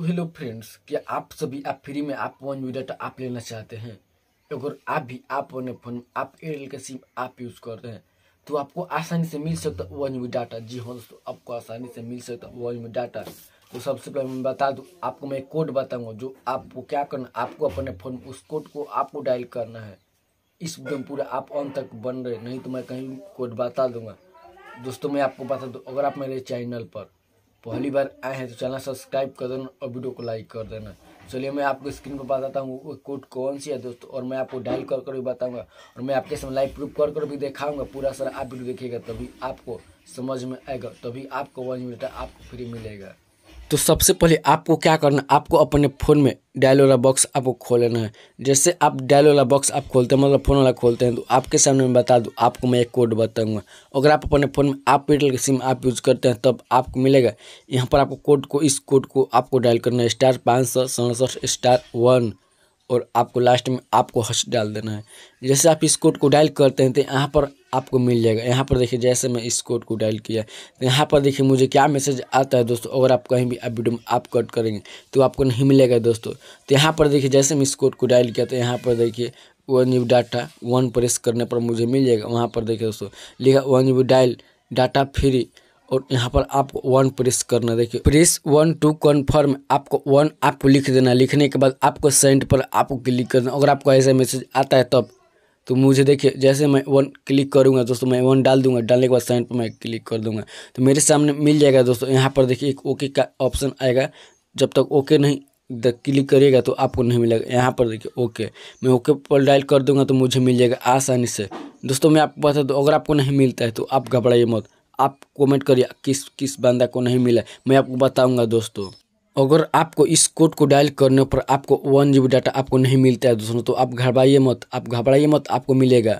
तो hello friends क्या आप सभी आप फ्री में आप वन वी डाटा आप लेना चाहते हैं अगर आप भी आप वन फोन आप एयरटेल का सिम आप यूज़ कर रहे हैं तो आपको आसानी से मिल सकता है वन वी डाटा जी हाँ दोस्तों आपको आसानी से मिल सकता है वन वी डाटा तो सबसे पहले मैं बता दूँ आपको मैं कोड बताऊँगा जो आपको क्या करना आपको अपने फ़ोन उस कोड को आपको डायल करना है इस दिन पूरा आप ऑन तक बन रहे नहीं तो मैं कहीं कोड बता दूंगा दोस्तों मैं आपको बता दूँ अगर आप मेरे चैनल पर पहली बार आए हैं तो चैनल सब्सक्राइब कर देना और वीडियो को लाइक कर देना चलिए मैं आपको स्क्रीन पर बताता हूँ वो कोड कौन सी है दोस्तों और मैं आपको डायल कर कर भी बताऊँगा और मैं आपके सामने लाइव प्रूफ कर कर भी दिखाऊंगा पूरा सारा आप वीडियो देखिएगा तभी आपको समझ में आएगा तभी आपको वन मिनट आपको फ्री मिलेगा तो सबसे पहले आपको क्या करना है आपको अपने फ़ोन में डायल वाला बॉक्स आपको खोलना है जैसे आप डायल वाला बॉक्स आप खोलते हैं मतलब फ़ोन वाला खोलते हैं तो आपके सामने मैं बता दूं आपको मैं एक कोड बताऊंगा अगर आप अपने फ़ोन में आप एयरटेल का सिम आप यूज़ करते हैं तब आपको मिलेगा यहाँ पर आपको कोड को इस कोड को आपको डायल करना है स्टार पाँच सौ सड़सठ स्टार वन और आपको लास्ट में आपको हंस डाल देना है जैसे आप इस कोड को डायल करते हैं तो यहाँ पर आपको मिल जाएगा यहाँ पर देखिए जैसे मैं इस कोड को डायल किया तो यहाँ पर देखिए मुझे क्या मैसेज आता है दोस्तों अगर आप कहीं भी आप वीडियो में आप कट करेंगे तो आपको नहीं मिलेगा दोस्तों तो यहाँ पर देखिए जैसे मैं इस कोड को डायल किया तो यहाँ पर देखिए one you data one press करने पर मुझे मिल जाएगा वहाँ पर देखिए दोस्तों लिखा one you dial data free और यहाँ पर आपको वन प्रेस करना देखिए प्रेस वन टू कन्फर्म आपको वन आपको लिख देना लिखने के बाद आपको सेंड पर आपको क्लिक करना अगर आपको ऐसा मैसेज आता है तब तो मुझे देखिए जैसे मैं वन क्लिक करूँगा दोस्तों मैं वन डाल दूंगा डालने के बाद सेंड पर मैं क्लिक कर दूंगा तो मेरे सामने मिल जाएगा दोस्तों यहाँ पर देखिए एक ओके का ऑप्शन आएगा जब तक ओके नहीं क्लिक करिएगा तो आपको नहीं मिलेगा यहाँ पर देखिए ओके मैं ओके पर डायल कर दूंगा तो मुझे मिल जाएगा आसानी से दोस्तों मैं आपको बता दूँ अगर आपको नहीं मिलता है तो आप घबराइए मत आप कमेंट करिए किस किस बंदा को नहीं मिला मैं आपको बताऊंगा दोस्तों अगर आपको इस कोड को डायल करने पर आपको वन जी डाटा आपको नहीं मिलता है दोस्तों तो आप घबराइए मत आप घबराइए मत आपको मिलेगा